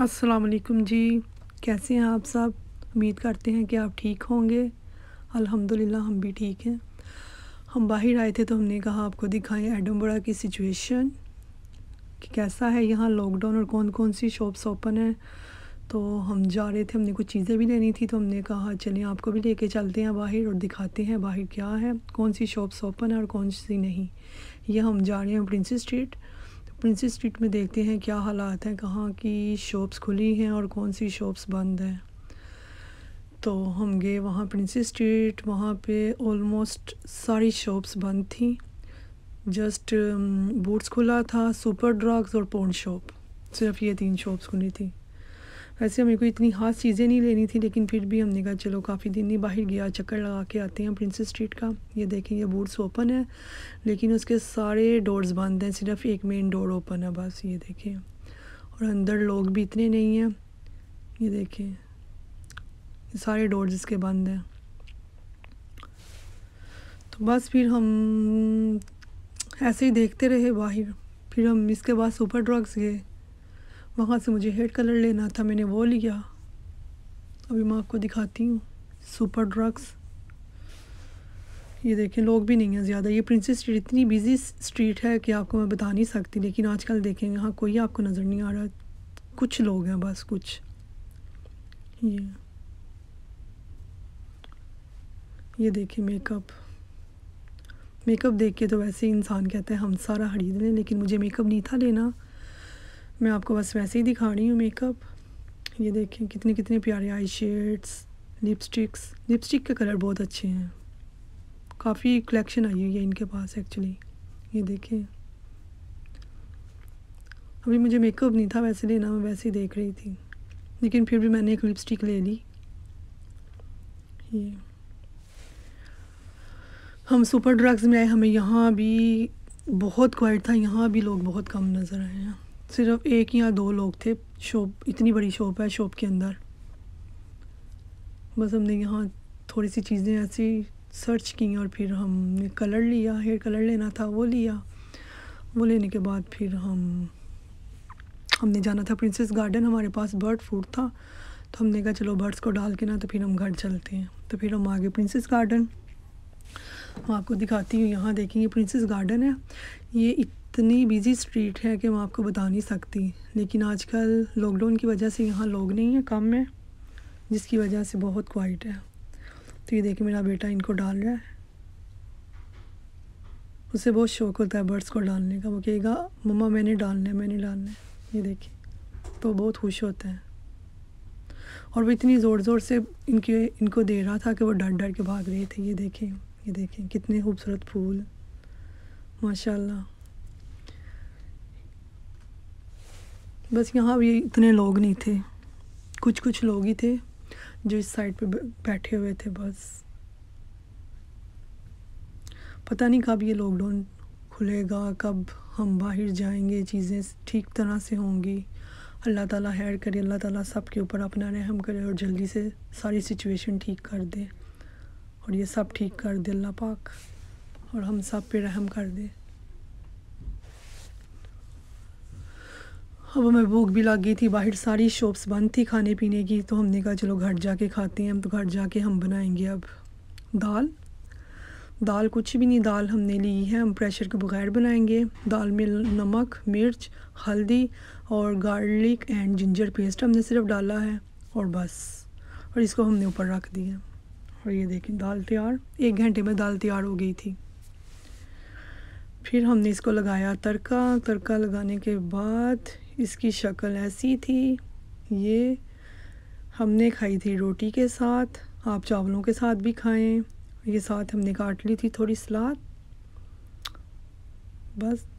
असलकम जी कैसे हैं आप सब उम्मीद करते हैं कि आप ठीक होंगे अल्हम्दुलिल्लाह हम भी ठीक हैं हम बाहर आए थे तो हमने कहा आपको दिखाएं एडम्बरा की सिचुएशन कि कैसा है यहाँ लॉकडाउन और कौन कौन सी शॉप्स ओपन हैं तो हम जा रहे थे हमने कुछ चीज़ें भी लेनी थी तो हमने कहा चलें आपको भी लेके चलते हैं बाहर और दिखाते हैं बाहर क्या है कौन सी शॉप्स ओपन है और कौन सी नहीं ये हम जा रहे हैं प्रिंसेस स्ट्रीट प्रिंसेस स्ट्रीट में देखते हैं क्या हालात हैं कहाँ की शॉप्स खुली हैं और कौन सी शॉप्स बंद हैं तो हम गए वहाँ प्रिंसेस स्ट्रीट वहाँ पे ऑलमोस्ट सारी शॉप्स बंद थी जस्ट बूट्स खुला था सुपर ड्रग्स और पोन शॉप सिर्फ ये तीन शॉप्स खुली थी वैसे हमें कोई इतनी खास चीज़ें नहीं लेनी थी लेकिन फिर भी हमने कहा चलो काफ़ी दिन ही बाहर गया चक्कर लगा के आते हैं प्रिंसेस स्ट्रीट का ये देखें ये बूट्स ओपन है लेकिन उसके सारे डोर्स बंद हैं सिर्फ एक मेन डोर ओपन है बस ये देखें और अंदर लोग भी इतने नहीं हैं ये देखें सारे डोर्स इसके बंद हैं तो बस फिर हम ऐसे ही देखते रहे बाहर फिर हम इसके बाद सुपर ड्रग्स गए वहाँ से मुझे हेड कलर लेना था मैंने वो लिया अभी मैं आपको दिखाती हूँ सुपर ड्रग्स ये देखें लोग भी नहीं हैं ज़्यादा ये प्रिंसेस स्ट्रीट इतनी बिजी स्ट्रीट है कि आपको मैं बता नहीं सकती लेकिन आजकल देखें यहाँ कोई आपको नज़र नहीं आ रहा कुछ लोग हैं बस कुछ ये ये देखें मेकअप मेकअप देख के तो वैसे इंसान कहता है हम सारा खरीद लें लेकिन मुझे मेकअप नहीं था लेना मैं आपको बस वैसे ही दिखा रही हूँ मेकअप ये देखें कितने कितने प्यारे आई शेड्स लिपस्टिक्स लिपस्टिक के कलर बहुत अच्छे हैं काफ़ी कलेक्शन आई हुई है इनके पास एक्चुअली ये देखें अभी मुझे मेकअप नहीं था वैसे लेना मैं वैसे ही देख रही थी लेकिन फिर भी मैंने एक लिपस्टिक ले ली ये हम सुपर ड्रग्स में आए हमें यहाँ भी बहुत क्वाइट था यहाँ भी लोग बहुत कम नज़र आए हैं सिर्फ एक या दो लोग थे शॉप इतनी बड़ी शॉप है शॉप के अंदर बस हमने यहाँ थोड़ी सी चीज़ें ऐसी सर्च की और फिर हमने कलर लिया हेयर कलर लेना था वो लिया वो लेने के बाद फिर हम हमने जाना था प्रिंसेस गार्डन हमारे पास बर्ड फूड था तो हमने कहा चलो बर्ड्स को डाल के ना तो फिर हम घर चलते हैं तो फिर हम आगे प्रिंसेस गार्डन मैं आपको दिखाती हूँ यहाँ देखेंगे प्रिंसेस गार्डन है ये इतनी बिज़ी स्ट्रीट है कि मैं आपको बता नहीं सकती लेकिन आजकल लॉकडाउन की वजह से यहाँ लोग नहीं हैं कम है जिसकी वजह से बहुत क्वाइट है तो ये देखिए मेरा बेटा इनको डाल रहा है उसे बहुत शौक होता है बर्ड्स को डालने का वो कहेगा मम्मा मैंने डालना है मैंने डालना है ये देखिए तो बहुत खुश होते हैं और वो इतनी ज़ोर ज़ोर से इनके इनको दे रहा था कि वो डर डर के भाग रहे थे ये देखें ये देखें कितने खूबसूरत फूल माशाल्लाह बस यहाँ ये इतने लोग नहीं थे कुछ कुछ लोग ही थे जो इस साइड पे बैठे हुए थे बस पता नहीं कब ये लॉकडाउन खुलेगा कब हम बाहर जाएंगे चीज़ें ठीक तरह से होंगी अल्लाह ताला हैर करे अल्लाह ताला सब के ऊपर अपना रहम करे और जल्दी से सारी सिचुएशन ठीक कर दे और ये सब ठीक कर दे अल्लाह पाक और हम सब पे रहम कर दे अब हमें भूख भी लग गई थी बाहर सारी शॉप्स बंद थी खाने पीने की तो हमने कहा चलो घर जाके खाते हैं हम तो घर जाके हम बनाएंगे अब दाल दाल कुछ भी नहीं दाल हमने ली है हम प्रेशर के बगैर बनाएंगे दाल में नमक मिर्च हल्दी और गार्लिक एंड जिंजर पेस्ट हमने सिर्फ डाला है और बस और इसको हमने ऊपर रख दिया और ये देखें दाल तैयार एक घंटे में दाल तैयार हो गई थी फिर हमने इसको लगाया तड़का तड़का लगाने के बाद इसकी शक्ल ऐसी थी ये हमने खाई थी रोटी के साथ आप चावलों के साथ भी खाएं ये साथ हमने काट ली थी थोड़ी सलाद बस